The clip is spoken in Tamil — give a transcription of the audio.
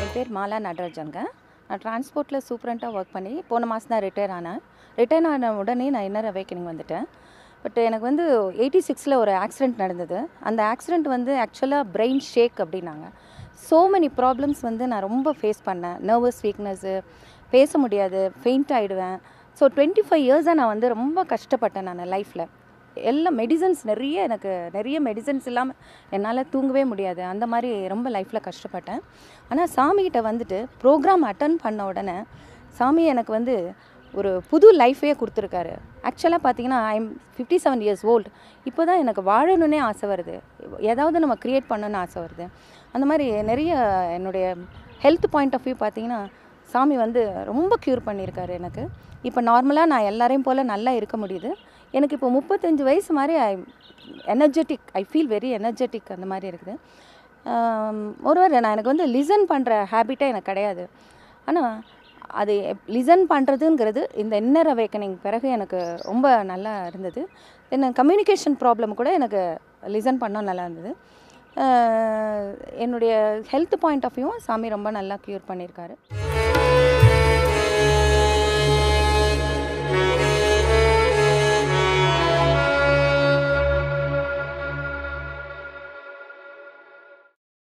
என் பேர் மாலா நடராஜனுங்க நான் டிரான்ஸ்போர்ட்டில் சூப்பரண்ட்டாக ஒர்க் பண்ணி போன மாதம் தான் ரிட்டையர் ஆனேன் ரிட்டையர் ஆன உடனே நான் இன்னர் அவேக்கனிங் வந்துட்டேன் பட் எனக்கு வந்து எயிட்டி சிக்ஸில் ஒரு ஆக்சிடெண்ட் நடந்தது அந்த ஆக்சிடெண்ட் வந்து ஆக்சுவலாக பிரெயின் ஷேக் அப்படின்னாங்க ஸோ மெனி ப்ராப்ளம்ஸ் வந்து நான் ரொம்ப ஃபேஸ் பண்ணேன் நர்வஸ் வீக்னஸ்ஸு பேச முடியாது ஃபெயிண்ட் ஆகிடுவேன் ஸோ டுவெண்ட்டி ஃபைவ் இயர்ஸாக நான் வந்து ரொம்ப கஷ்டப்பட்டேன் நான் லைஃப்பில் எல்லா மெடிசன்ஸ் நிறைய எனக்கு நிறைய மெடிசன்ஸ் இல்லாமல் என்னால் தூங்கவே முடியாது அந்த மாதிரி ரொம்ப லைஃப்பில் கஷ்டப்பட்டேன் ஆனால் சாமிகிட்ட வந்துட்டு ப்ரோக்ராம் அட்டன் பண்ண உடனே சாமி எனக்கு வந்து ஒரு புது லைஃபே கொடுத்துருக்காரு ஆக்சுவலாக பார்த்தீங்கன்னா I'm fifty seven years old இப்போ தான் எனக்கு வாழணுன்னே ஆசை வருது ஏதாவது நம்ம க்ரியேட் பண்ணணுன்னு ஆசை வருது அந்த மாதிரி நிறைய என்னுடைய ஹெல்த் பாயிண்ட் ஆஃப் வியூ பார்த்தீங்கன்னா சாமி வந்து ரொம்ப க்யூர் பண்ணியிருக்காரு எனக்கு இப்போ நார்மலாக நான் எல்லாரையும் போல் நல்லா இருக்க முடியுது எனக்கு இப்போ முப்பத்தஞ்சு வயசு மாதிரி I energetic I feel very energetic அந்த மாதிரி இருக்குது ஒருவேளை நான் எனக்கு வந்து லிசன் பண்ணுற ஹேபிட்டாக எனக்கு கிடையாது ஆனால் அது லிசன் பண்ணுறதுங்கிறது இந்த இன்னர் அவேக்கனிங் பிறகு எனக்கு ரொம்ப நல்லா இருந்தது என்ன கம்யூனிகேஷன் ப்ராப்ளம் கூட எனக்கு லிசன் பண்ண நல்லா இருந்தது என்னுடைய ஹெல்த் பாயிண்ட் ஆஃப் வியூ சாமி ரொம்ப நல்லா க்யூர் பண்ணியிருக்காரு